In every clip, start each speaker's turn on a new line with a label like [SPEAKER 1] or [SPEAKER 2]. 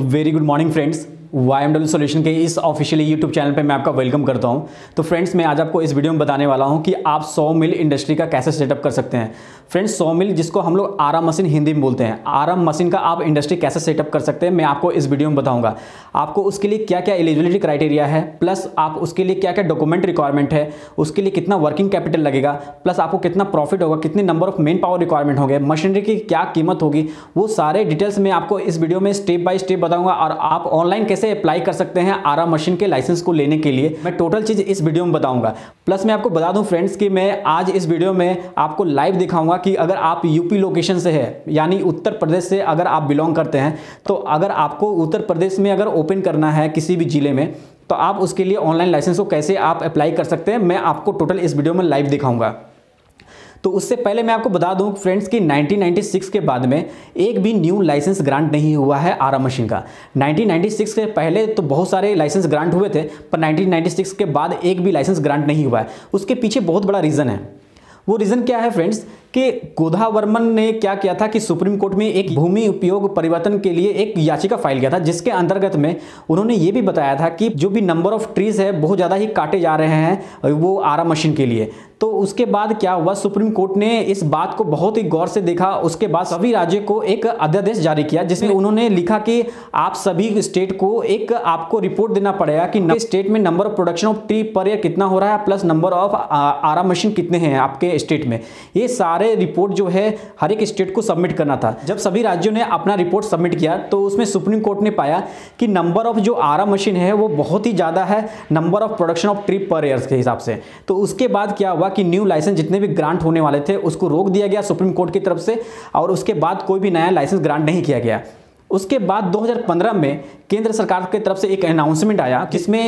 [SPEAKER 1] very good morning friends Y M W solution के इस officially YouTube channel पे मैं आपका वेलकम करता हूँ तो फ्रेंड्स मैं आज आपको इस वीडियो में बताने वाला हूँ कि आप सौ मिल इंडस्ट्री का कैसे सेटअप कर सकते हैं फ्रेंड्स सौ मिल जिसको हम लोग आराम मशीन हिंदी में बोलते हैं आराम मशीन का आप इंडस्ट्री कैसे सेटअप कर सकते हैं मैं आपको इस वीडियो में बताऊँगा आपको उसके लिए क्या क्या एलिजिबिलिटी क्राइटेरिया है प्लस आप उसके लिए क्या क्या डॉक्यूमेंट रिक्वायरमेंट है उसके लिए कितना वर्किंग कैपिटल लगेगा प्लस आपको कितना प्रॉफिट होगा कितने number of manpower requirement होंगे मशीनरी की क्या कीमत होगी वो सारे डिटेल्स मैं आपको इस वीडियो में स्टेप बाय स्टेप बताऊँगा और आप ऑनलाइन कैसे कैसे अप्लाई कर सकते हैं आरा मशीन के लाइसेंस को लेने के लिए मैं टोटल चीज़ इस वीडियो में बताऊंगा प्लस मैं आपको बता दूं फ्रेंड्स कि मैं आज इस वीडियो में आपको लाइव दिखाऊंगा कि अगर आप यूपी लोकेशन से है यानी उत्तर प्रदेश से अगर आप बिलोंग करते हैं तो अगर आपको उत्तर प्रदेश में अगर ओपन करना है किसी भी ज़िले में तो आप उसके लिए ऑनलाइन लाइसेंस को कैसे आप अप्लाई कर सकते हैं मैं आपको टोटल इस वीडियो में लाइव दिखाऊंगा तो उससे पहले मैं आपको बता दूं फ्रेंड्स कि 1996 के बाद में एक भी न्यू लाइसेंस ग्रांट नहीं हुआ है आरा मशीन का 1996 के पहले तो बहुत सारे लाइसेंस ग्रांट हुए थे पर 1996 के बाद एक भी लाइसेंस ग्रांट नहीं हुआ है उसके पीछे बहुत बड़ा रीज़न है वो रीज़न क्या है फ्रेंड्स कि गोधा वर्मन ने क्या किया था कि सुप्रीम कोर्ट में एक भूमि उपयोग परिवर्तन के लिए एक याचिका फाइल किया था जिसके अंतर्गत में उन्होंने ये भी बताया था कि जो भी नंबर ऑफ ट्रीज़ है बहुत ज़्यादा ही काटे जा रहे हैं वो आरा मशीन के लिए तो उसके बाद क्या हुआ सुप्रीम कोर्ट ने इस बात को बहुत ही गौर से देखा उसके बाद सभी राज्यों को एक अध्यादेश जारी किया जिसमें उन्होंने लिखा कि आप सभी स्टेट को एक आपको रिपोर्ट देना पड़ेगा कि स्टेट में number of production of tree per year कितना हो रहा है प्लस नंबर ऑफ आरा मशीन कितने हैं आपके स्टेट में ये सारे रिपोर्ट जो है हर एक स्टेट को सबमिट करना था जब सभी राज्यों ने अपना रिपोर्ट सबमिट किया तो उसमें सुप्रीम कोर्ट ने पाया कि नंबर ऑफ जो आरा मशीन है वो बहुत ही ज़्यादा है number of production of tree per year के हिसाब से तो उसके बाद क्या हुआ कि न्यू लाइसेंस जितने भी ग्रांट होने वाले थे उसको रोक दिया गया सुप्रीम कोर्ट की तरफ से और उसके बाद कोई भी नया लाइसेंस ग्रांट नहीं किया गया उसके बाद 2015 में केंद्र सरकार की के तरफ से एक अनाउंसमेंट आया जिसमें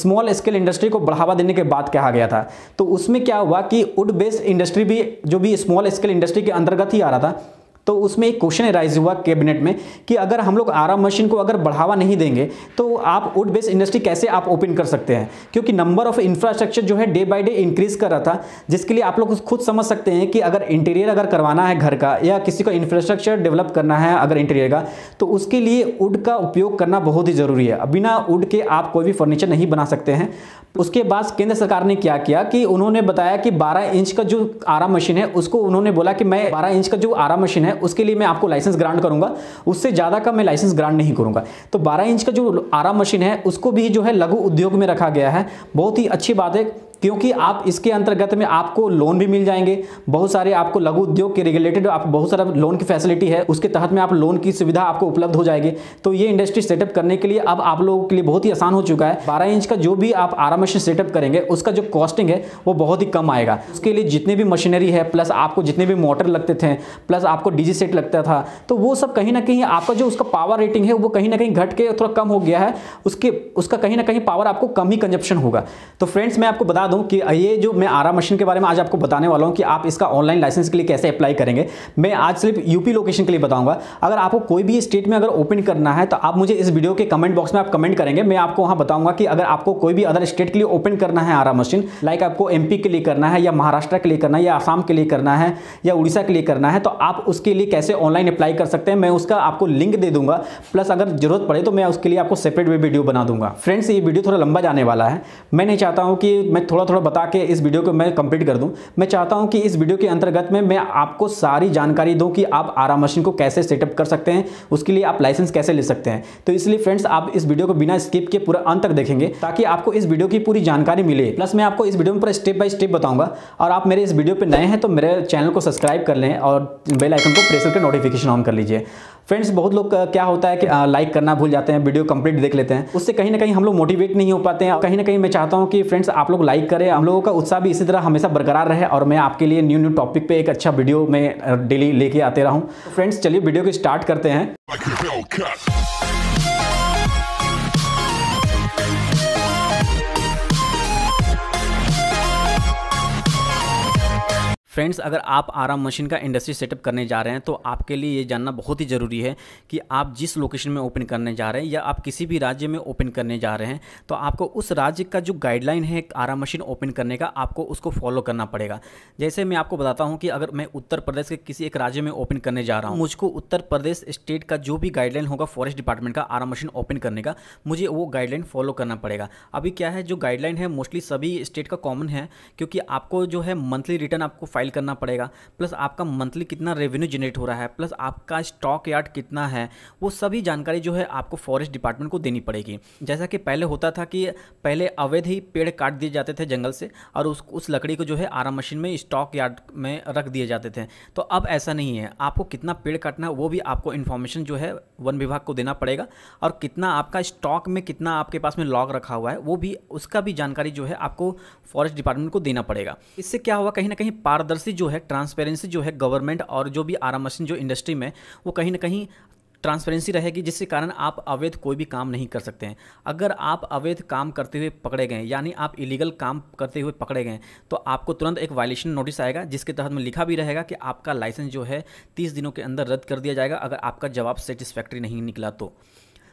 [SPEAKER 1] स्मॉल स्केल इंडस्ट्री को बढ़ावा देने के बाद कहा गया था तो उसमें क्या हुआ कि वुड बेस्ड इंडस्ट्री भी जो भी स्मॉल स्केल इंडस्ट्री के अंतर्गत ही आ रहा था तो उसमें एक क्वेश्चन राइज हुआ कैबिनेट में कि अगर हम लोग आरा मशीन को अगर बढ़ावा नहीं देंगे तो आप वुड बेस्ड इंडस्ट्री कैसे आप ओपन कर सकते हैं क्योंकि नंबर ऑफ इंफ्रास्ट्रक्चर जो है डे बाय डे इंक्रीज कर रहा था जिसके लिए आप लोग खुद समझ सकते हैं कि अगर इंटीरियर अगर करवाना है घर का या किसी को इंफ्रास्ट्रक्चर डेवलप करना है अगर इंटीरियर का तो उसके लिए वुड का उपयोग करना बहुत ही ज़रूरी है बिना वुड के आप कोई भी फर्नीचर नहीं बना सकते हैं उसके बाद केंद्र सरकार ने क्या किया कि उन्होंने बताया कि 12 इंच का जो आरा मशीन है उसको उन्होंने बोला कि मैं 12 इंच का जो आरा मशीन है है उसके लिए मैं आपको लाइसेंस ग्रांट करूंगा उससे ज़्यादा का मैं लाइसेंस ग्रांट नहीं करूंगा तो 12 इंच का जो आरा मशीन है उसको भी जो है लघु उद्योग में रखा गया है बहुत ही अच्छी बात है क्योंकि आप इसके अंतर्गत में आपको लोन भी मिल जाएंगे बहुत सारे आपको लघु उद्योग के रिलेटेड आप बहुत सारा लोन की फैसिलिटी है उसके तहत में आप लोन की सुविधा आपको उपलब्ध हो जाएगी तो ये इंडस्ट्री सेटअप करने के लिए अब आप लोगों के लिए बहुत ही आसान हो चुका है बारह इंच का जो भी आप आरा मशीन सेटअप करेंगे उसका जो कॉस्टिंग है वो बहुत ही कम आएगा उसके लिए जितने भी मशीनरी है प्लस आपको जितने भी मोटर लगते थे प्लस आपको डीजी सेट लगता था तो वो सब कहीं ना कहीं आपका जो उसका पावर रेटिंग है वो कहीं ना कहीं घट के थोड़ा कम हो गया है उसके उसका कहीं ना कहीं पावर आपको कम ही कंजप्शन होगा तो फ्रेंड्स मैं आपको बता बता दूं कि ये जो मैं आरा मशीन के बारे में आज आपको बताने वाला हूं कि आप इसका ऑनलाइन लाइसेंस के लिए कैसे अप्लाई करेंगे मैं आज सिर्फ यूपी लोकेशन के लिए बताऊंगा अगर आपको कोई भी स्टेट में अगर ओपन करना है तो आप मुझे इस वीडियो के कमेंट बॉक्स में आप कमेंट करेंगे मैं आपको वहां बताऊंगा कि अगर आपको कोई भी अदर स्टेट के लिए ओपन करना है आरा मशीन लाइक आपको एम के लिए करना है या महाराष्ट्र के लिए करना है या आसाम के लिए करना है या उड़ीसा के लिए करना है तो आप उसके लिए कैसे ऑनलाइन अप्लाई कर सकते हैं मैं उसका आपको लिंक दे दूंगा प्लस अगर जरूरत पड़े तो मैं उसके लिए आपको सेपरेट वीडियो बना दूंगा फ्रेंड्स ये वीडियो थोड़ा लंबा जाने वाला है मैं नहीं चाहता हूँ कि मैं थोड़ा थोड़ा बता के इस वीडियो को मैं कंप्लीट कर दूं मैं चाहता हूं कि इस वीडियो के अंतर्गत में मैं आपको सारी जानकारी दूं कि आप आरा मशीन को कैसे सेटअप कर सकते हैं उसके लिए आप लाइसेंस कैसे ले सकते हैं तो इसलिए फ्रेंड्स आप इस वीडियो को बिना स्किप के पूरा अंत तक देखेंगे ताकि आपको इस वीडियो की पूरी जानकारी मिले प्लस मैं आपको इस वीडियो में पूरा स्टेप बाय स्टेप बताऊंगा और आप मेरे इस वीडियो पर नए हैं तो मेरे चैनल को सब्सक्राइब कर लें और बेल आइकन को प्रेस करके नोटिफिकेशन ऑन कर लीजिए फ्रेंड्स बहुत लोग क्या होता है कि लाइक करना भूल जाते हैं वीडियो कंप्लीट देख लेते हैं उससे कहीं ना कहीं हम लोग मोटिवेट नहीं हो पाते हैं कहीं ना कहीं मैं चाहता हूँ कि फ्रेंड्स आप लोग लाइक करें हम लोगों का उत्साह भी इसी तरह हमेशा बरकरार रहे और मैं आपके लिए न्यू न्यू टॉपिक पे एक अच्छा वीडियो मैं डेली लेके आते रहूँ फ्रेंड्स चलिए वीडियो को स्टार्ट करते हैं फ्रेंड्स अगर आप आराम मशीन का इंडस्ट्री सेटअप करने जा रहे हैं तो आपके लिए ये जानना बहुत ही ज़रूरी है कि आप जिस लोकेशन में ओपन करने जा रहे हैं या आप किसी भी राज्य में ओपन करने जा रहे हैं तो आपको उस राज्य का जो गाइडलाइन है आराम मशीन ओपन करने का आपको उसको फॉलो करना पड़ेगा जैसे मैं आपको बताता हूँ कि अगर मैं उत्तर प्रदेश के किसी एक राज्य में ओपन करने जा रहा हूँ मुझको उत्तर प्रदेश स्टेट का जो भी गाइडलाइन होगा फॉरेस्ट डिपार्टमेंट का आराम मशीन ओपन करने का मुझे वो गाइडलाइन फॉलो करना पड़ेगा अभी क्या है जो गाइडलाइन है मोस्टली सभी स्टेट का कॉमन है क्योंकि आपको जो है मंथली रिटर्न आपको फाइल फाइल करना पड़ेगा प्लस आपका मंथली कितना रेवेन्यू जनरेट हो रहा है प्लस आपका स्टॉक यार्ड कितना है वो सभी जानकारी जो है आपको फॉरेस्ट डिपार्टमेंट को देनी पड़ेगी जैसा कि पहले होता था कि पहले अवैध ही पेड़ काट दिए जाते थे जंगल से और उस उस लकड़ी को जो है आरा मशीन में स्टॉक यार्ड में रख दिए जाते थे तो अब ऐसा नहीं है आपको कितना पेड़ काटना है वो भी आपको इन्फॉर्मेशन जो है वन विभाग को देना पड़ेगा और कितना आपका स्टॉक में कितना आपके पास में लॉग रखा हुआ है वो भी उसका भी जानकारी जो है आपको फॉरेस्ट डिपार्टमेंट को देना पड़ेगा इससे क्या हुआ कहीं ना कहीं पारदर्शी पारदर्शी जो है ट्रांसपेरेंसी जो है गवर्नमेंट और जो भी आरा मशीन जो इंडस्ट्री में वो कहीं ना कहीं ट्रांसपेरेंसी रहेगी जिसके कारण आप अवैध कोई भी काम नहीं कर सकते हैं अगर आप अवैध काम करते हुए पकड़े गए यानी आप इलीगल काम करते हुए पकड़े गए तो आपको तुरंत एक वायलेशन नोटिस आएगा जिसके तहत में लिखा भी रहेगा कि आपका लाइसेंस जो है तीस दिनों के अंदर रद्द कर दिया जाएगा अगर आपका जवाब सेटिस्फैक्ट्री नहीं निकला तो,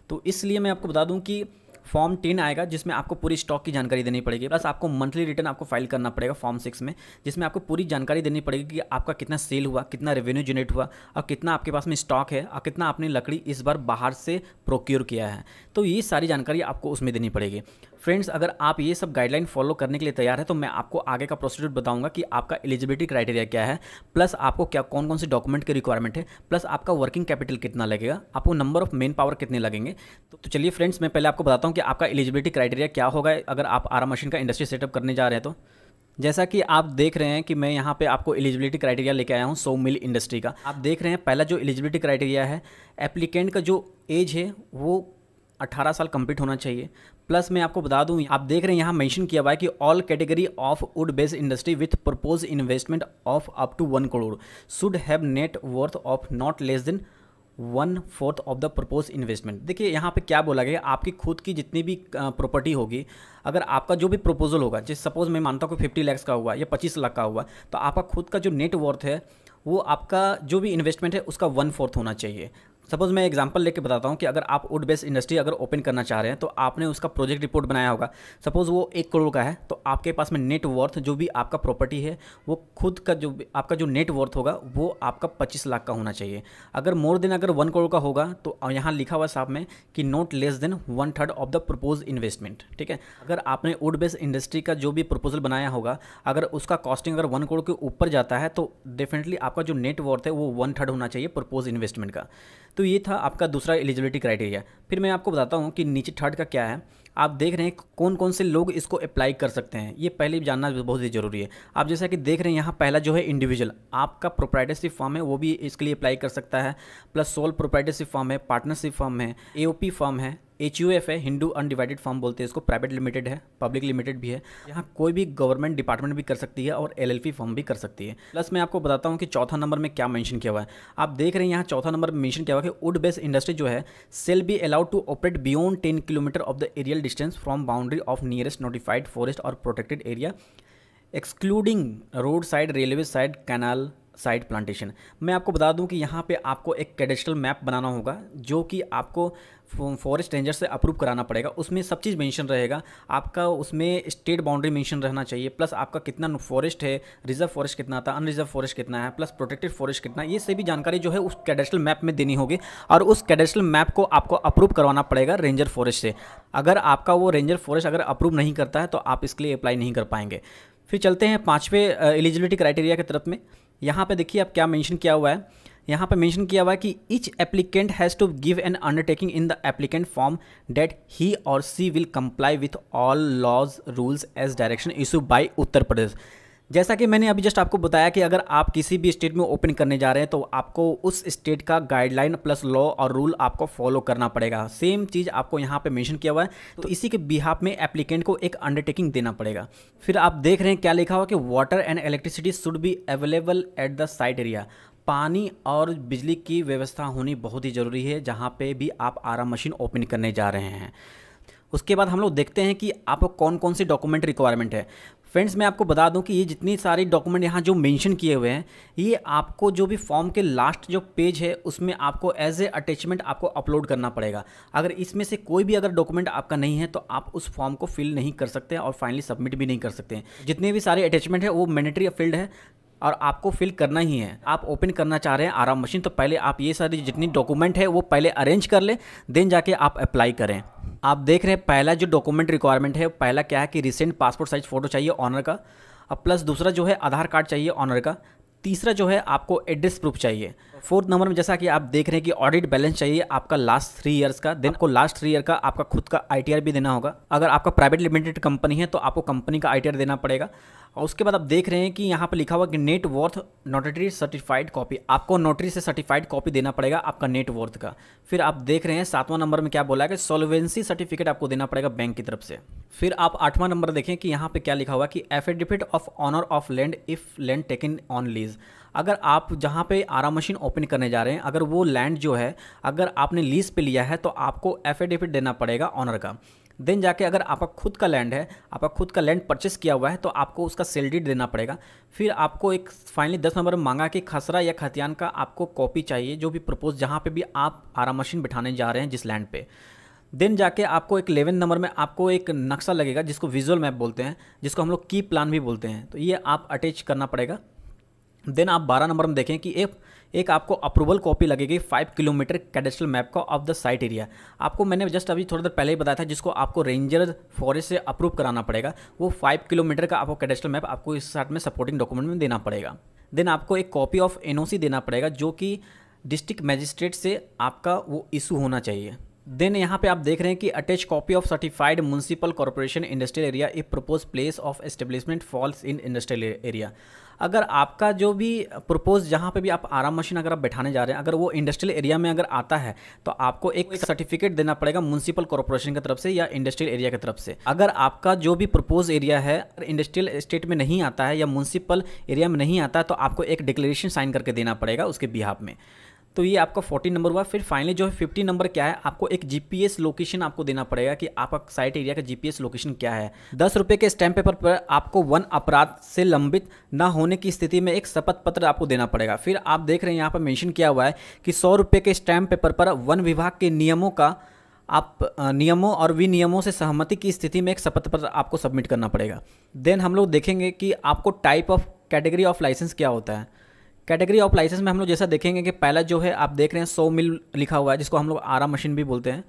[SPEAKER 1] तो इसलिए मैं आपको बता दूँ कि फॉर्म टेन आएगा जिसमें आपको पूरी स्टॉक की जानकारी देनी पड़ेगी प्लस आपको मंथली रिटर्न आपको फाइल करना पड़ेगा फॉर्म सिक्स में जिसमें आपको पूरी जानकारी देनी पड़ेगी कि आपका कितना सेल हुआ कितना रेवेन्यू जनरेट हुआ और कितना आपके पास में स्टॉक है और कितना आपने लकड़ी इस बार बाहर से प्रोक्योर किया है तो ये सारी जानकारी आपको उसमें देनी पड़ेगी फ्रेंड्स अगर आप ये सब गाइडलाइन फॉलो करने के लिए तैयार है तो मैं आपको आगे का प्रोसीड्यूर बताऊंगा कि आपका एलिजिबिलिटी क्राइटेरिया क्या है प्लस आपको क्या कौन कौन से डॉक्यूमेंट की रिक्वायरमेंट है प्लस आपका वर्किंग कैपिटल कितना लगेगा आपको नंबर ऑफ मेन पावर कितने लगेंगे तो, तो चलिए फ्रेंड्स मैं पहले आपको बताता हूँ कि आपका एलिजिबिलिटी क्राइटेरिया क्या होगा अगर आप आरा मशीन का इंडस्ट्री सेटअप करने जा रहे हैं तो जैसा कि आप देख रहे हैं कि मैं यहाँ पे आपको एलिजिबिलिटी क्राइटेरिया लेके आया हूँ सो मिल इंडस्ट्री का आप देख रहे हैं पहला जो एलिजिबिलिटी क्राइटेरिया है एप्लीकेंट का जो एज है वो 18 साल कंप्लीट होना चाहिए प्लस मैं आपको बता दूं आप देख रहे हैं यहाँ मेंशन किया हुआ है कि all category of wood based industry with propose investment of up to one crore should have net worth of not less than one fourth of the propose investment देखिए यहाँ पे क्या बोला गया आपकी खुद की जितनी भी प्रॉपर्टी होगी अगर आपका जो भी प्रपोजल होगा जैसे सपोज मैं मानता हूँ फिफ्टी लैक्स का हुआ या पच्चीस लाख का हुआ तो आपका खुद का जो नेटवर्थ है वो आपका जो भी इन्वेस्टमेंट है उसका वन फोर्थ होना चाहिए सपोज मैं एग्जाम्पल लेके बताता हूँ कि अगर आप वुड बेस्ड इंडस्ट्री अगर ओपन करना चाह रहे हैं तो आपने उसका प्रोजेक्ट रिपोर्ट बनाया होगा सपोज वो एक करोड़ का है तो आपके पास में नेट वर्थ जो भी आपका प्रॉपर्टी है वो खुद का जो आपका जो नेट वर्थ होगा वो आपका पच्चीस लाख का होना चाहिए अगर मोर देन अगर वन करोड़ का होगा तो यहाँ लिखा हुआ साहब में कि not less than one third of the propose investment ठीक है अगर आपने वुड बेस्ड इंडस्ट्री का जो भी प्रपोजल बनाया होगा अगर उसका कॉस्टिंग अगर वन करोड़ के ऊपर जाता है तो डेफिनेटली आपका जो नेट वर्थ है वो वन थर्ड होना चाहिए प्रपोज इन्वेस्टमेंट का तो तो ये था आपका दूसरा एलिजिबिलिटी क्राइटेरिया फिर मैं आपको बताता हूँ कि नीचे थर्ड का क्या है आप देख रहे हैं कौन कौन से लोग इसको अप्लाई कर सकते हैं ये पहले जानना बहुत ही ज़रूरी है आप जैसा कि देख रहे हैं यहाँ पहला जो है इंडिविजुअल आपका प्रोप्राइटरशिप फॉर्म है वो भी इसके लिए अप्लाई कर सकता है प्लस सोल प्रोप्राइटरशिप फॉर्म है पार्टनरशिप फॉर्म है ए फॉर्म है एच यू एफ है हिंदू अनडिवाइडेड फॉर्म बोलते हैं इसको प्राइवेट लिमिटेड है पब्लिक लिमिटेड भी है यहाँ कोई भी गवर्नमेंट डिपार्टमेंट भी कर सकती है और एल एल पी फॉर्म भी कर सकती है प्लस मैं आपको बताता हूँ कि चौथा नंबर में क्या मेंशन किया हुआ है आप देख रहे हैं यहाँ चौथा नंबर मेंशन किया हुआ है कि वुड बेस्ड इंडस्ट्री जो है shall be allowed allowed to operate beyond 10 km of the aerial distance from boundary of nearest notified forest or protected area excluding roadside railway side canal side plantation मैं आपको बता दूं कि यहाँ पे आपको एक कैडेस्ट्रल मैप बनाना होगा जो कि आपको फॉरेस्ट रेंजर से अप्रूव कराना पड़ेगा उसमें सब चीज़ मेंशन रहेगा आपका उसमें स्टेट बाउंड्री मेंशन रहना चाहिए प्लस आपका कितना फॉरेस्ट है रिजर्व फॉरेस्ट कितना था अनरिजर्व फॉरेस्ट कितना है प्लस प्रोटेक्टेड फॉरेस्ट कितना ये सभी जानकारी जो है उस कैडेस्ट्रल मैप में देनी होगी और उस कैडिशनल मैप को आपको अप्रूव करवाना पड़ेगा रेंजर फॉरेस्ट से अगर आपका वो रेंजर फॉरेस्ट अगर अप्रूव नहीं करता है तो आप इसके लिए अप्लाई नहीं कर पाएंगे फिर चलते हैं पाँचवें एलिजिबिलिटी क्राइटेरिया की तरफ में यहाँ पे देखिए अब क्या मेंशन किया हुआ है यहाँ पे मेंशन किया हुआ है कि each applicant has to give an undertaking in the applicant form that he और she will comply with all laws rules as direction issue by Uttar Pradesh जैसा कि मैंने अभी जस्ट आपको बताया कि अगर आप किसी भी स्टेट में ओपन करने जा रहे हैं तो आपको उस स्टेट का गाइडलाइन प्लस लॉ और रूल आपको फॉलो करना पड़ेगा सेम चीज़ आपको यहाँ पे मेंशन किया हुआ है तो इसी के बिहाफ में एप्लीकेंट को एक अंडरटेकिंग देना पड़ेगा फिर आप देख रहे हैं क्या लिखा हुआ कि water and electricity should be available at the site area पानी और बिजली की व्यवस्था होनी बहुत ही ज़रूरी है जहाँ पर भी आप आरा मशीन ओपन करने जा रहे हैं उसके बाद हम लोग देखते हैं कि आपको कौन कौन सी डॉक्यूमेंट रिक्वायरमेंट है फ्रेंड्स मैं आपको बता दूं कि ये जितनी सारी डॉक्यूमेंट यहाँ जो मेंशन किए हुए हैं ये आपको जो भी फॉर्म के लास्ट जो पेज है उसमें आपको एज ए अटैचमेंट आपको अपलोड करना पड़ेगा अगर इसमें से कोई भी अगर डॉक्यूमेंट आपका नहीं है तो आप उस फॉर्म को फिल नहीं कर सकते और फाइनली सबमिट भी नहीं कर सकते जितने भी सारे अटैचमेंट है वो मैंडेटरी फील्ड है और आपको फिल करना ही है आप ओपन करना चाह रहे हैं आराम मशीन तो पहले आप ये सारी जितनी डॉक्यूमेंट है वो पहले अरेंज कर लें देन जाके आप अप्लाई करें आप देख रहे हैं पहला जो डॉक्यूमेंट रिक्वायरमेंट है पहला क्या है कि रिसेंट पासपोर्ट साइज फ़ोटो चाहिए ऑनर का और प्लस दूसरा जो है आधार कार्ड चाहिए ऑनर का तीसरा जो है आपको एड्रेस प्रूफ चाहिए फोर्थ नंबर में जैसा कि आप देख रहे हैं कि ऑडिट बैलेंस चाहिए आपका लास्ट थ्री इयर्स का देन आपको लास्ट थ्री ईयर का आपका खुद का आईटीआर भी देना होगा अगर आपका प्राइवेट लिमिटेड कंपनी है तो आपको कंपनी का आईटीआर देना पड़ेगा और उसके बाद आप देख रहे हैं कि यहाँ पर लिखा हुआ कि net worth notary certified copy आपको नोटरी से सर्टिफाइड कॉपी देना पड़ेगा आपका नेट वर्थ का फिर आप देख रहे हैं सातवां नंबर में क्या बोला है कि सोलवेंसी सर्टिफिकेट आपको देना पड़ेगा बैंक की तरफ से फिर आप आठवां नंबर देखें कि यहाँ पर क्या लिखा हुआ कि affidavit of owner of land if land taken on lease अगर आप जहाँ पे आरा मशीन ओपन करने जा रहे हैं अगर वो लैंड जो है अगर आपने लीज पे लिया है तो आपको एफिडेविट देना पड़ेगा ऑनर का देन जाके अगर आपका खुद का लैंड है आपका खुद का लैंड परचेस किया हुआ है तो आपको उसका सेल डीड देना पड़ेगा फिर आपको एक फाइनली दस नंबर मांगा कि खसरा या खतियान का आपको कॉपी चाहिए जो भी प्रपोज जहाँ पर भी आप आरा मशीन बिठाने जा रहे हैं जिस लैंड पर देन जाके आपको एक इलेवन नंबर में आपको एक नक्शा लगेगा जिसको विजुअल मैप बोलते हैं जिसको हम लोग की प्लान भी बोलते हैं तो ये आप अटैच करना पड़ेगा देन आप बारह नंबर में देखें कि एक एक आपको अप्रूवल कॉपी लगेगी फाइव किलोमीटर कैडेस्ट्रल मैप का ऑफ द साइट एरिया आपको मैंने जस्ट अभी थोड़ी देर पहले ही बताया था जिसको आपको रेंजर फॉरेस्ट से अप्रूव कराना पड़ेगा वो फाइव किलोमीटर का आपको कैडेस्ट्रल मैप आपको इस साथ में सपोर्टिंग डॉक्यूमेंट में देना पड़ेगा देन आपको एक कॉपी ऑफ एनओसी देना पड़ेगा जो कि डिस्ट्रिक्ट मैजिस्ट्रेट से आपका वो इशू होना चाहिए देन यहाँ पे आप देख रहे हैं कि attach copy of certified municipal corporation industrial area if propose place of establishment falls in industrial area अगर आपका जो भी प्रपोज जहाँ पे भी आप आराम मशीन अगर आप बैठाने जा रहे हैं अगर वो इंडस्ट्रियल एरिया में अगर आता है तो आपको एक सर्टिफिकेट देना पड़ेगा म्यूनसिपल कॉरपोरेशन की तरफ से या इंडस्ट्रियल एरिया की तरफ से अगर आपका जो भी प्रपोज एरिया है इंडस्ट्रियल स्टेट में नहीं आता है या म्यूनसिपल एरिया में नहीं आता है तो आपको एक डिक्लेरेशन साइन करके देना पड़ेगा उसके बिहाफ में तो ये आपका 40 नंबर हुआ फिर फाइनली जो है फिफ्टी नंबर क्या है आपको एक जीपीएस लोकेशन आपको देना पड़ेगा कि आपका साइट एरिया का जीपीएस लोकेशन क्या है दस रुपये के स्टैम्प पेपर पर आपको वन अपराध से लंबित न होने की स्थिति में एक शपथ पत्र आपको देना पड़ेगा फिर आप देख रहे हैं यहाँ पर मैंशन किया हुआ है कि सौ के स्टैम्प पेपर पर वन विभाग के नियमों का आप नियमों और विनियमों से सहमति की स्थिति में एक शपथ पत्र आपको सबमिट करना पड़ेगा देन हम लोग देखेंगे कि आपको type of category of licence क्या होता है कैटेगरी ऑफ लाइसेंस में हम लोग जैसा देखेंगे कि पहला जो है आप देख रहे हैं सौ मिल लिखा हुआ है जिसको हम लोग आरा मशीन भी बोलते हैं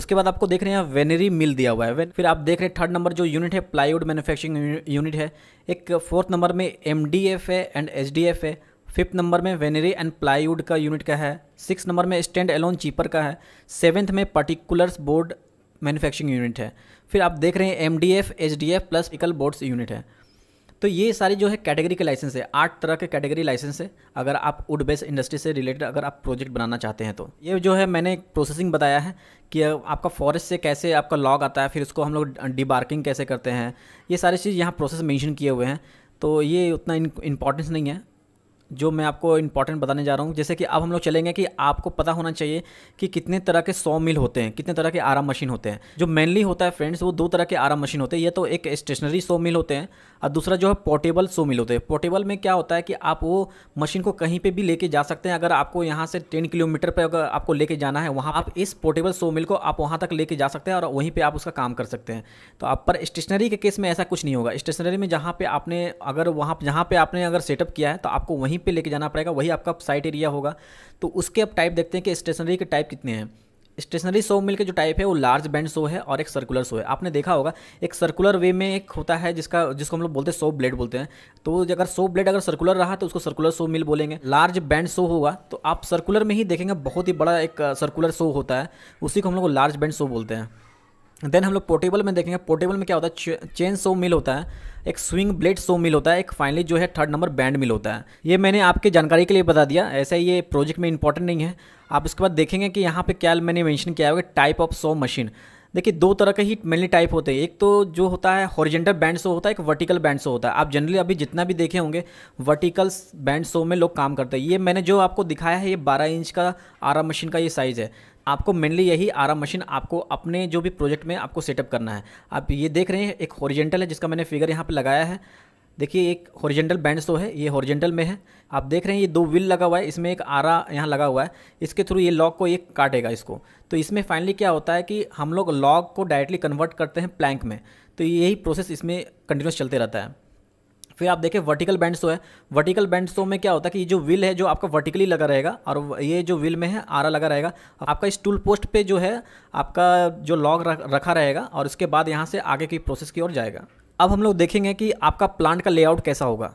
[SPEAKER 1] उसके बाद आपको देख रहे हैं वेनरी मिल दिया हुआ है फिर आप देख रहे हैं थर्ड नंबर जो यूनिट है प्लाईवुड मैन्युफैक्चरिंग यूनिट है एक फोर्थ नंबर में एम है एंड एच है फिफ्थ नंबर में वेनरी एंड प्लाईवुड का यूनिट का है सिक्स नंबर में स्टैंड एलोन चीपर का है सेवन्थ में पर्टिकुलर्स बोर्ड मैन्युफैक्चरिंग यूनिट है फिर आप देख रहे हैं M D F H D F plus इकल बोर्ड्स यूनिट है तो ये सारी जो है कैटेगरी के लाइसेंस है आठ तरह के कैटेगरी लाइसेंस है अगर आप वुड बेस इंडस्ट्री से रिलेटेड अगर आप प्रोजेक्ट बनाना चाहते हैं तो ये जो है मैंने प्रोसेसिंग बताया है कि आपका फॉरेस्ट से कैसे आपका लॉग आता है फिर उसको हम लोग डिबार्किंग कैसे करते हैं ये सारी चीज़ यहाँ प्रोसेस मैंशन किए हुए हैं तो ये उतना इंपॉर्टेंस नहीं है जो मैं आपको इंपॉर्टेंट बताने जा रहा हूँ जैसे कि अब हम लोग चलेंगे कि आपको पता होना चाहिए कि कितने तरह के सौ मिल होते हैं कितने तरह के आराम मशीन होते हैं जो मेनली होता है फ्रेंड्स वो दो तरह के आराम मशीन होते हैं ये तो एक स्टेशनरी सौ मिल होते हैं और दूसरा जो है पोर्टेबल सो मिल होते हैं पोर्टेबल में क्या होता है कि आप वो मशीन को कहीं पर भी लेके जा सकते हैं अगर आपको यहाँ से टेन किलोमीटर पर अगर आपको लेके जाना है वहाँ आप इस पोर्टेबल सौ मिल को आप वहाँ तक लेके जा सकते हैं और वहीं पर आप उसका काम कर सकते हैं तो आप पर स्टेशनरी के केस में ऐसा कुछ नहीं होगा स्टेशनरी में जहाँ पर आपने अगर वहाँ जहाँ पर आपने अगर सेटअप किया है तो आपको वहीं पे लेके जाना पड़ेगा वही आपका साइट एरिया होगा तो उसके अब टाइप देखते हैं कि स्टेशनरी के टाइप कितने हैं स्टेशनरी सो मिल के जो टाइप है वो लार्ज बैंड सो है और एक सर्कुलर सो है आपने देखा होगा एक सर्कुलर वे में एक होता है जिसका जिसको हम लोग बोलते हैं सो ब्लेड बोलते हैं तो अगर सो ब्लेड अगर सर्कुलर रहा तो उसको सर्कुलर सो मिल बोलेंगे लार्ज बैंड सो होगा तो आप सर्कुलर में ही देखेंगे बहुत ही बड़ा एक सर्कुलर सो होता है उसी को हम लोग लार्ज बैंड सो बोलते हैं देन हम लोग पोर्टेबल में देखेंगे पोर्टेबल में क्या होता है चेन सो मिल होता है एक स्विंग ब्लेड सो मिल होता है एक फाइनली जो है थर्ड नंबर बैंड मिल होता है ये मैंने आपके जानकारी के लिए बता दिया ऐसा ये प्रोजेक्ट में इंपॉर्टेंट नहीं है आप इसके बाद देखेंगे कि यहाँ पे क्या मैंने मेंशन किया है टाइप ऑफ सो मशीन देखिए दो तरह के ही मेनली टाइप होते हैं एक तो जो होता है हॉरिजेंटल बैंड सो होता है एक वर्टिकल बैंड सो होता है आप जनरली अभी जितना भी देखे होंगे वर्टिकल बैंड सो में लोग काम करते हैं ये मैंने जो आपको दिखाया है ये 12 इंच का आरा मशीन का ये साइज़ है आपको मेनली यही आरा मशीन आपको अपने जो भी प्रोजेक्ट में आपको सेटअप करना है आप ये देख रहे हैं एक हॉरिजेंटल है जिसका मैंने फिगर यहाँ पर लगाया है देखिए एक हॉरिजेंटल बैंड तो है ये हॉरिजेंटल में है आप देख रहे हैं ये दो व्हील लगा हुआ है इसमें एक आरा यहाँ लगा हुआ है इसके थ्रू ये लॉक को ये काटेगा इसको तो इसमें फाइनली क्या होता है कि हम लोग लॉक को डायरेक्टली कन्वर्ट करते हैं प्लैंक में तो यही प्रोसेस इसमें कंटिन्यूस चलते रहता है फिर आप देखें वर्टिकल बैंड शो है वर्टिकल बैंड शो में क्या होता है कि ये जो व्हील है जो आपका वर्टिकली लगा रहेगा और ये जो व्हील में है आरा लगा रहेगा आपका इस टूल पोस्ट पे जो है आपका जो लॉग रखा रहेगा और इसके बाद यहाँ से आगे की प्रोसेस की ओर जाएगा अब हम लोग देखेंगे कि आपका प्लांट का लेआउट कैसा होगा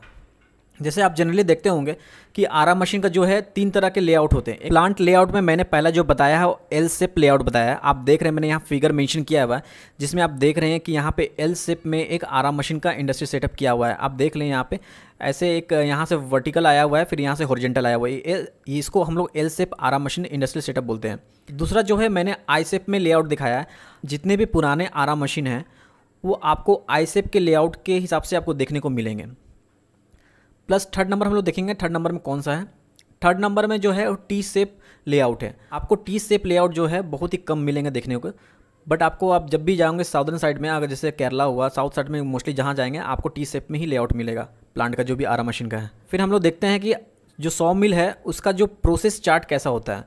[SPEAKER 1] जैसे आप जनरली देखते होंगे कि आरा मशीन का जो है तीन तरह के लेआउट होते हैं प्लांट लेआउट में मैंने पहला जो बताया है वो एल सेप लेआउट बताया है आप देख रहे हैं मैंने यहाँ फिगर मेंशन किया हुआ है जिसमें आप देख रहे हैं कि यहाँ पे एल सेप में एक आरा मशीन का इंडस्ट्री सेटअप किया हुआ है आप देख लें यहाँ पर ऐसे एक यहाँ से वर्टिकल आया हुआ है फिर यहाँ से हॉर्जेंटल आया हुआ है इसको हम लोग एल सेप आरा मशीन इंडस्ट्री सेटअप बोलते हैं दूसरा जो है मैंने आई सेप में लेआउट दिखाया है जितने भी पुराने आरा मशीन हैं वो आपको आई सेप के लेआउट के हिसाब से आपको देखने को मिलेंगे प्लस थर्ड नंबर हम लोग देखेंगे थर्ड नंबर में कौन सा है थर्ड नंबर में जो है वो टी सेप लेआउट है आपको टी सेप लेआउट जो है बहुत ही कम मिलेंगे देखने को बट आपको आप जब भी जाओगे साउदर्न साइड में अगर जैसे केरला हुआ साउथ साइड में मोस्टली जहाँ जाएंगे आपको टी सेप में ही लेआउट मिलेगा प्लांट का जो भी आरा मशीन का है फिर हम लोग देखते हैं कि जो सौ मिल है उसका जो प्रोसेस चार्ट कैसा होता है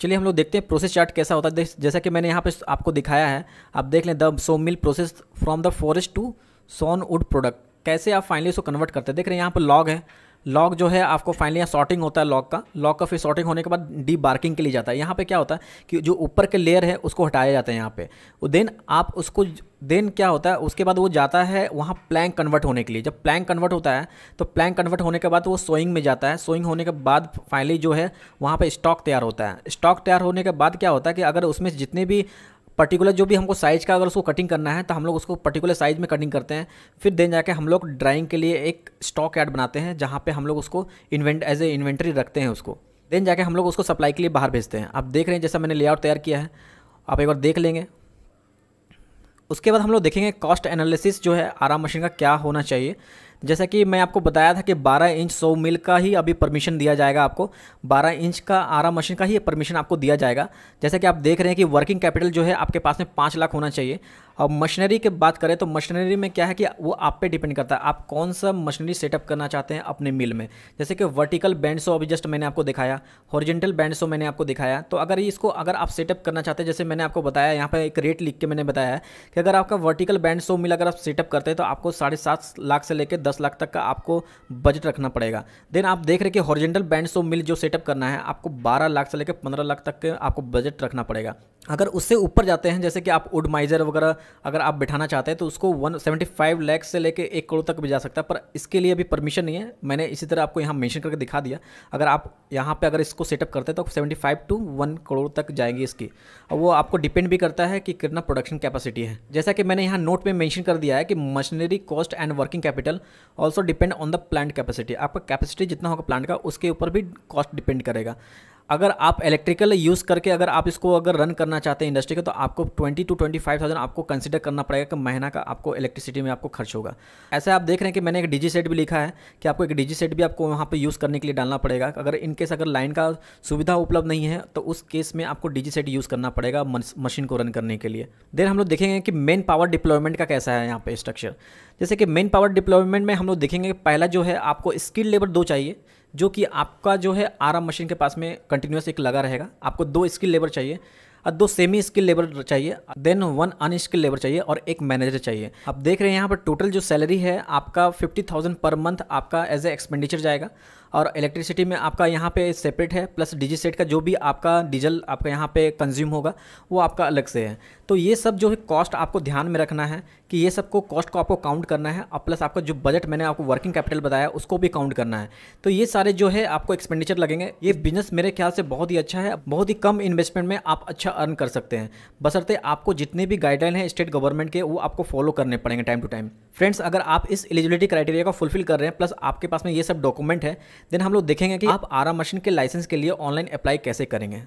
[SPEAKER 1] चलिए हम लोग देखते हैं प्रोसेस चार्ट कैसा होता है जैसा कि मैंने यहाँ पे आपको दिखाया है आप देख लें the saw mill process from the forest to sawn wood product कैसे आप फाइनली इसको कन्वर्ट करते हैं देख रहे हैं यहाँ पर लॉग है लॉग जो है आपको फाइनली यहाँ सॉर्टिंग होता है लॉग का लॉग का फिर सॉर्टिंग होने के बाद डी बार्किंग के लिए जाता है यहाँ पे क्या होता है कि जो ऊपर के लेयर है उसको हटाया जाता है यहाँ पे देन आप उसको देन क्या होता है उसके बाद वो जाता है वहाँ प्लैंक कन्वर्ट होने के लिए जब प्लैंक कन्वर्ट होता है तो प्लैंक कन्वर्ट होने के बाद वो सोइंग में जाता है सोइंग होने के बाद फाइनली जो है वहाँ पर स्टॉक तैयार होता है स्टॉक तैयार होने के बाद क्या होता है कि अगर उसमें जितने भी पर्टिकुलर जो भी हमको साइज़ का अगर उसको कटिंग करना है तो हम लोग उसको पर्टिकुलर साइज़ में कटिंग करते हैं फिर देन जाके हम लोग ड्राइंग के लिए एक स्टॉक ऐड बनाते हैं जहाँ पे हम लोग उसको इन्वेंट एज ए इन्वेंट्री रखते हैं उसको देन जाके हम लोग उसको सप्लाई के लिए बाहर भेजते हैं आप देख रहे हैं जैसा मैंने लेआउट तैयार किया है आप एक बार देख लेंगे उसके बाद हम लोग देखेंगे कॉस्ट एनालिसिस जो है आराम मशीन का क्या होना चाहिए जैसा कि मैं आपको बताया था कि 12 इंच 100 मिल का ही अभी परमिशन दिया जाएगा आपको 12 इंच का आरा मशीन का ही परमिशन आपको दिया जाएगा जैसा कि आप देख रहे हैं कि वर्किंग कैपिटल जो है आपके पास में पाँच लाख होना चाहिए अब मशीनरी की बात करें तो मशीनरी में क्या है कि वो आप पे डिपेंड करता है आप कौन सा मशीनरी सेटअप करना चाहते हैं अपने मिल में जैसे कि वर्टिकल बैंड सो अभी जस्ट मैंने आपको दिखाया हॉरिजेंटल बैंड सो मैंने आपको दिखाया तो अगर इसको अगर आप सेटअप करना चाहते हैं जैसे मैंने आपको बताया यहाँ पर एक रेट लिख के मैंने बताया कि अगर आपका वर्टिकल बैंड सो मिल अगर आप सेटअप करते हैं तो आपको साढ़े सात लाख से लेकर दस लाख तक का आपको बजट रखना पड़ेगा देन आप देख रहे कि हॉरिजेंटल बैंड सो मिल जो सेटअप करना है आपको बारह लाख से लेकर पंद्रह लाख तक आपको बजट रखना पड़ेगा अगर उससे ऊपर जाते हैं जैसे कि आप वुड माइजर वगैरह अगर आप बैठाना चाहते हैं तो उसको वन सेवेंटी फाइव लैख से लेके एक करोड़ तक भी जा सकता है पर इसके लिए अभी परमिशन नहीं है मैंने इसी तरह आपको यहाँ मेंशन करके दिखा दिया अगर आप यहाँ पे अगर इसको सेटअप करते हैं तो seventy five to one crore तक जाएंगी इसकी और वो आपको डिपेंड भी करता है कि कितना प्रोडक्शन कैपेसिटी है जैसा कि मैंने यहाँ नोट में मैंशन कर दिया है कि machinery cost and working capital also depend on the plant capacity आपका कैपेसिटी जितना होगा प्लांट का उसके ऊपर भी कॉस्ट डिपेंड करेगा अगर आप इलेक्ट्रिकल यूज़ करके अगर आप इसको अगर रन करना चाहते हैं इंडस्ट्री का तो आपको twenty to twenty five thousand आपको कंसिडर करना पड़ेगा कि महीना का आपको इलेक्ट्रिसिटी में आपको खर्च होगा ऐसे आप देख रहे हैं कि मैंने एक डिजी सेट भी लिखा है कि आपको एक डिजी सेट भी आपको वहाँ पर यूज़ करने के लिए डालना पड़ेगा अगर इनकेस अगर लाइन का सुविधा उपलब्ध नहीं है तो उस केस में आपको डिजी सेट यूज़ करना पड़ेगा मशीन को रन करने के लिए देन हम लोग देखेंगे कि मेन पावर डिप्लॉयमेंट का कैसा है यहाँ पर स्ट्रक्चर जैसे कि मेन पावर डिप्लॉयमेंट में हम लोग देखेंगे पहला जो है आपको स्किल लेबर दो चाहिए जो कि आपका जो है आराम मशीन के पास में कंटिन्यूस एक लगा रहेगा आपको दो स्किल लेबर चाहिए और दो सेमी स्किल लेबर चाहिए देन वन अनस्किल लेबर चाहिए और एक मैनेजर चाहिए आप देख रहे हैं यहाँ पर टोटल जो सैलरी है आपका फिफ्टी थाउजेंड पर मंथ आपका एज ए एक्सपेंडिचर जाएगा और इलेक्ट्रिसिटी में आपका यहाँ पे सेपरेट है प्लस डिजी सेट का जो भी आपका डीजल आपका यहाँ पे कंज्यूम होगा वो आपका अलग से है तो ये सब जो है कॉस्ट आपको ध्यान में रखना है कि ये सबको कॉस्ट को आपको काउंट करना है और प्लस आपका जो बजट मैंने आपको वर्किंग कैपिटल बताया उसको भी काउंट करना है तो ये सारे जो है आपको एक्सपेंडिचर लगेंगे ये बिजनेस मेरे ख्याल से बहुत ही अच्छा है बहुत ही कम इन्वेस्टमेंट में आप अच्छा अर्न कर सकते हैं बसरते आपको जितने भी गाइडलाइन है स्टेट गवर्नमेंट के वो आपको फॉलो करने पड़ेंगे टाइम टू टाइम फ्रेंड्स अगर आप इस एलिजिबिलिटी क्राइटेरिया को फुलफिल कर रहे हैं प्लस आपके पास में ये सब डॉक्यूमेंट है देन हम लोग देखेंगे कि आप आरा मशीन के लाइसेंस के लिए ऑनलाइन अप्लाई कैसे करेंगे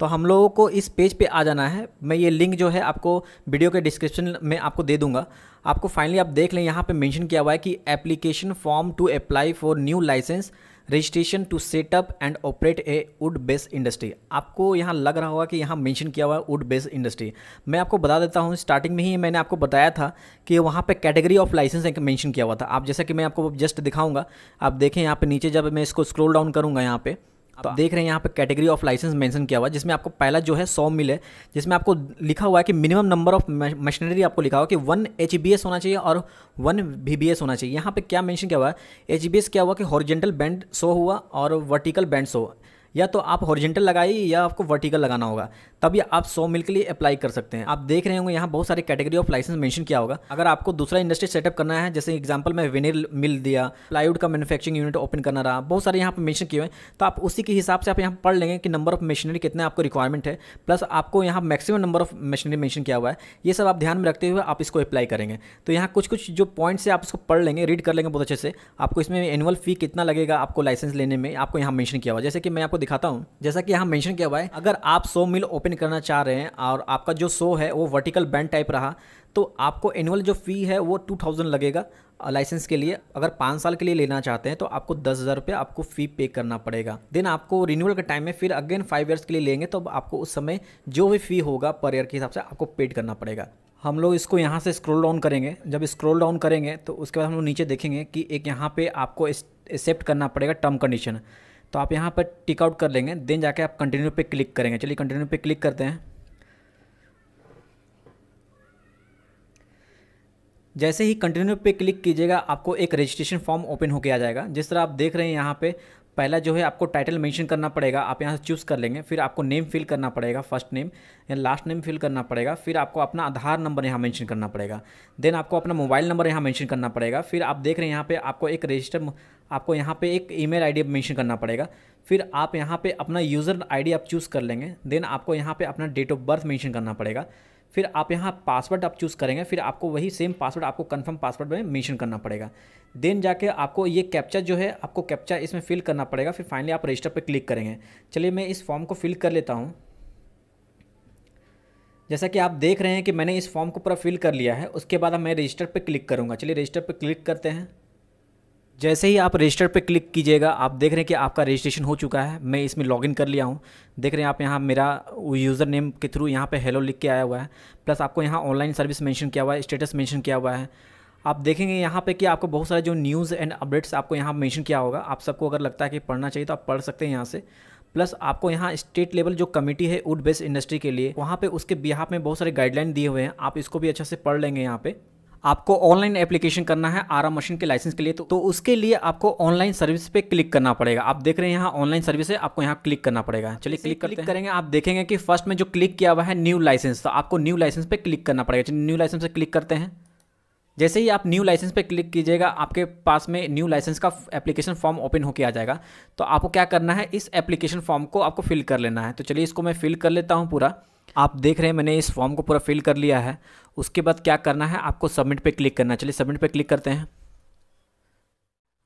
[SPEAKER 1] तो हम लोगों को इस पेज पे आ जाना है मैं ये लिंक जो है आपको वीडियो के डिस्क्रिप्शन में आपको दे दूंगा आपको फाइनली आप देख लें यहाँ पे मेंशन किया हुआ है कि application form to apply for new licence registration to setup and operate a wood base industry आपको यहाँ लग रहा होगा कि यहाँ मेंशन किया हुआ है वुड बेस इंडस्ट्री मैं आपको बता देता हूँ स्टार्टिंग में ही मैंने आपको बताया था कि वहाँ पे कैटेगरी ऑफ लाइसेंस एक मेंशन किया हुआ था आप जैसा कि मैं आपको जस्ट दिखाऊंगा आप देखें यहाँ पे नीचे जब मैं इसको स्क्रोल डाउन करूँगा यहाँ पर तो आप देख रहे हैं यहाँ पे कैटेगरी ऑफ लाइसेंस मेंशन किया हुआ है जिसमें आपको पहला जो है सौ मिल है जिसमें आपको लिखा हुआ है कि मिनिमम नंबर ऑफ मशीनरी आपको लिखा हुआ कि वन एच होना चाहिए और वन वी होना चाहिए यहाँ पे क्या मेंशन किया हुआ है एच क्या हुआ कि हॉरिजेंटल बैंड सो हुआ और वर्टिकल बैंड सो या तो आप हॉरिजेंटल लगाइए या आपको वर्टिकल लगाना होगा तभी आप सो मिल के लिए अप्लाई कर सकते हैं आप देख रहे होंगे यहाँ बहुत सारे कैटेगरी ऑफ लाइसेंस मेंशन किया होगा अगर आपको दूसरा इंडस्ट्री सेटअप करना है जैसे एग्जाम्पल में विनिर मिल दिया प्लाईवुड का मैनुफैक्चरिंग यूनिट ओपन करना रहा बहुत सारे यहाँ पर मैंशन किए हैं तो आप उसी के हिसाब से आप यहाँ पढ़ लेंगे कि नंबर ऑफ मशीनरी कितने आपको रिक्वायरमेंट है प्लस आपको यहाँ maximum number of machinery mention किया हुआ है ये सब आप ध्यान में रखते हुए आप इसको अप्लाई करेंगे तो यहाँ कुछ कुछ जो पॉइंट्स है आप इसको पढ़ लेंगे रीड कर लेंगे बहुत अच्छे से आपको इसमें एनुअल फी कितना लगेगा आपको लाइसेंस लेने में आपको यहाँ मेंशन किया हुआ जैसे कि मैं आपको दिखाता हूँ जैसा कि यहाँ मेंशन किया हुआ है अगर आप सौ मिल ओपन ओपन करना चाह रहे हैं और आपका जो शो है वो वर्टिकल बैंड टाइप रहा तो आपको एनुअल जो फ़ी है वो टू थाउजेंड लगेगा लाइसेंस के लिए अगर पाँच साल के लिए लेना चाहते हैं तो आपको दस हज़ार रुपये आपको फ़ी पे करना पड़ेगा देन आपको रिन्यूअल के टाइम में फिर अगेन फाइव ईयर्स के लिए लेंगे तो आपको उस समय जो भी फ़ी होगा पर ईयर के हिसाब से आपको पेड करना पड़ेगा हम लोग इसको यहाँ से स्क्रॉल डाउन करेंगे जब स्क्रॉल डाउन करेंगे तो उसके बाद हम लोग नीचे देखेंगे कि एक यहाँ पे आपको एक्सेप्ट करना पड़ेगा टर्म कंडीशन तो आप यहाँ पर टिकआउट कर लेंगे देन जाके आप कंटिन्यू पे क्लिक करेंगे चलिए कंटिन्यू पे क्लिक करते हैं जैसे ही कंटिन्यू पे क्लिक कीजिएगा आपको एक रजिस्ट्रेशन फॉर्म ओपन होके आ जाएगा जिस तरह आप देख रहे हैं यहाँ पे पहला जो है आपको टाइटल मेंशन करना पड़ेगा आप यहाँ से चूज़ कर लेंगे फिर आपको नेम फिल करना पड़ेगा फर्स्ट नेम या लास्ट नेम फिल करना पड़ेगा फिर आपको अपना आधार नंबर यहाँ मेंशन करना पड़ेगा देन आपको अपना मोबाइल नंबर यहाँ मेंशन करना पड़ेगा फिर आप देख रहे हैं यहाँ पे आपको एक रजिस्टर आपको यहाँ पे एक ईमेल आईडी मेंशन करना पड़ेगा फिर आप यहाँ पे अपना यूज़र आईडी आप चूज़ कर लेंगे देन आपको यहाँ पे अपना डेट ऑफ बर्थ मेंशन करना पड़ेगा फिर आप यहाँ पासवर्ड आप चूज़ करेंगे फिर आपको वही सेम पासवर्ड आपको कन्फर्म पासवर्ड में मैंशन करना पड़ेगा देन जाके आपको ये कैप्चा जो है आपको कैप्चा इसमें फिल करना पड़ेगा फिर फाइनली आप रजिस्टर पर क्लिक करेंगे चलिए मैं इस फॉर्म को फिल कर लेता हूँ जैसा कि आप देख रहे हैं कि मैंने इस फॉर्म को पूरा फिल कर लिया है उसके बाद अब मैं रजिस्टर पर क्लिक करूँगा चलिए रजिस्टर पर क्लिक करते हैं जैसे ही आप रजिस्टर पर क्लिक कीजिएगा आप देख रहे हैं कि आपका रजिस्ट्रेशन हो चुका है मैं इसमें लॉगिन कर लिया हूँ देख रहे हैं आप यहाँ मेरा यूज़र नेम के थ्रू यहाँ पे हेलो लिख के आया हुआ है प्लस आपको यहाँ ऑनलाइन सर्विस मेंशन किया हुआ है स्टेटस मेंशन किया हुआ है आप देखेंगे यहाँ पे कि आपको बहुत सारे जो न्यूज़ एंड अपडेट्स आपको यहाँ मेंशन किया होगा आप सबको अगर लगता है कि पढ़ना चाहिए तो आप पढ़ सकते हैं यहाँ से प्लस आपको यहाँ स्टेट लेवल जो कमेटी है वुड बेस्ड इंडस्ट्री के लिए वहाँ पे उसके बिहार में बहुत सारे गाइडलाइन दिए हुए हैं आप इसको भी अच्छे से पढ़ लेंगे यहाँ पर आपको ऑनलाइन एप्लीकेशन करना है आरा मशीन के लाइसेंस के लिए तो, तो उसके लिए आपको ऑनलाइन सर्विस पे क्लिक करना पड़ेगा आप देख रहे हैं यहाँ ऑनलाइन सर्विस है आपको यहाँ क्लिक करना पड़ेगा चलिए क्लिक क्लिक करेंगे आप देखेंगे कि फर्स्ट में जो क्लिक किया हुआ है न्यू लाइसेंस तो आपको न्यू लाइसेंस पे क्लिक करना पड़ेगा चलिए न्यू लाइसेंस पे क्लिक करते हैं जैसे ही आप न्यू लाइसेंस पे क्लिक कीजिएगा आपके पास में न्यू लाइसेंस का एप्लीकेशन फॉर्म ओपन होकर आ जाएगा तो आपको क्या करना है इस एप्लीकेशन फॉर्म को आपको फिल कर लेना है तो चलिए इसको मैं फिल कर लेता हूँ पूरा आप देख रहे हैं मैंने इस फॉर्म को पूरा फिल कर लिया है उसके बाद क्या करना है आपको सबमिट पे क्लिक करना चलिए सबमिट पे क्लिक करते हैं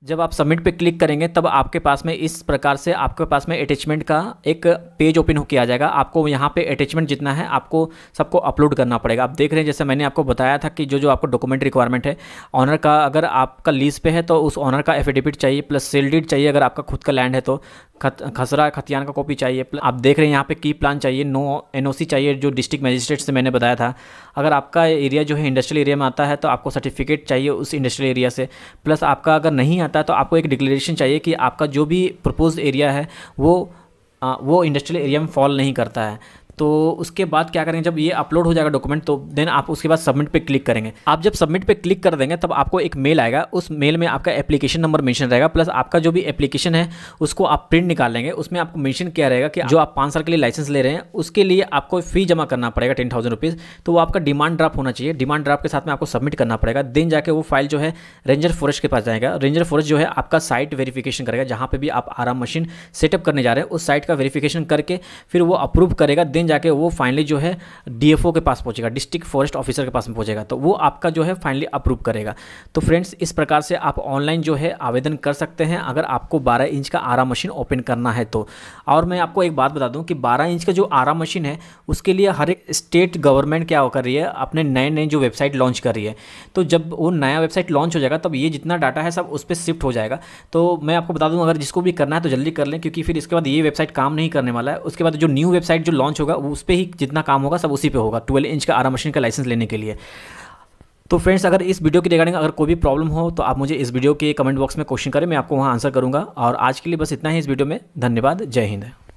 [SPEAKER 1] जब आप सबमिट पे क्लिक करेंगे तब आपके पास में इस प्रकार से आपके पास में अटैचमेंट का एक पेज ओपन होकर आ जाएगा आपको यहाँ पे अटैचमेंट जितना है आपको सबको अपलोड करना पड़ेगा आप देख रहे हैं जैसे मैंने आपको बताया था कि जो जो आपको डॉक्यूमेंट रिक्वायरमेंट है ऑनर का अगर आपका लीज पे है तो उस ऑनर का एफिडेविट चाहिए प्लस सेल डीड चाहिए अगर आपका खुद का लैंड है तो खत खसरा खतियान का कॉपी चाहिए आप देख रहे हैं यहाँ पे की प्लान चाहिए नो एनओसी चाहिए जो डिस्ट्रिक्ट मजिस्ट्रेट से मैंने बताया था अगर आपका एरिया जो है इंडस्ट्रियल एरिया में आता है तो आपको सर्टिफिकेट चाहिए उस इंडस्ट्रियल एरिया से प्लस आपका अगर नहीं आता तो आपको एक डिक्लेरेशन चाहिए कि आपका जो भी प्रपोज एरिया है वो आ, वो इंडस्ट्रियल एरिया में फॉल नहीं करता है तो उसके बाद क्या करेंगे जब ये अपलोड हो जाएगा डॉक्यूमेंट तो देन आप उसके बाद सबमिट पे क्लिक करेंगे आप जब सबमिट पे क्लिक कर देंगे तब आपको एक मेल आएगा उस मेल में आपका एप्लीकेशन नंबर मेंशन रहेगा प्लस आपका जो भी एप्लीकेशन है उसको आप प्रिंट निकाल लेंगे उसमें आपको मेंशन किया रहेगा कि जो आप पाँच साल के लिए लाइसेंस ले रहे हैं उसके लिए आपको फ़ी जमा करना पड़ेगा टेन थाउजेंड रुपीज़ तो वो आपका डिमांड ड्राफ्ट होना चाहिए डिमांड ड्राफ्ट के साथ में आपको सबमिट करना पड़ेगा देन जाके वो फाइल जो है रेंजर फॉरेस्ट के पास जाएगा रेंजर फॉरेस्ट जो है आपका साइट वेरीफिकेशन करेगा जहाँ पर भी आप आराम मशीन सेटअप करने जा रहे हैं उस साइट का वेरिफिकेशन करके फिर वो अप्रूव करेगा देन जाके वो फाइनली जो है डी के पास पहुँचेगा डिस्ट्रिक्ट फॉरेस्ट ऑफिसर के पास में पहुँचेगा तो वो आपका जो है फाइनली अप्रूव करेगा तो फ्रेंड्स इस प्रकार से आप ऑनलाइन जो है आवेदन कर सकते हैं अगर आपको 12 इंच का आरा मशीन ओपन करना है तो और मैं आपको एक बात बता दूँ कि बारह इंच का जो आरा मशीन है उसके लिए हर एक स्टेट गवर्नमेंट क्या कर रही है अपने नए नए जो वेबसाइट लॉन्च कर रही है तो जब वो नया वेबसाइट लॉन्च हो जाएगा तब ये जितना डाटा है सब उस पर शिफ्ट हो जाएगा तो मैं आपको बता दूँ अगर जिसको भी करना है तो जल्दी कर लें क्योंकि फिर इसके बाद ये वेबसाइट काम नहीं करने वाला है उसके बाद जो न्यू वेबसाइट जो लॉन्च होगा उस पर ही जितना काम होगा सब उसी पर होगा ट्वेल्व इंच का आरा मशीन का लाइसेंस लेने के लिए तो फ्रेंड्स अगर इस वीडियो के रिगार्डिंग अगर कोई भी प्रॉब्लम हो तो आप मुझे इस वीडियो के कमेंट बॉक्स में क्वेश्चन करें मैं आपको वहाँ आंसर करूँगा और आज के लिए बस इतना ही इस वीडियो में धन्यवाद जय हिंद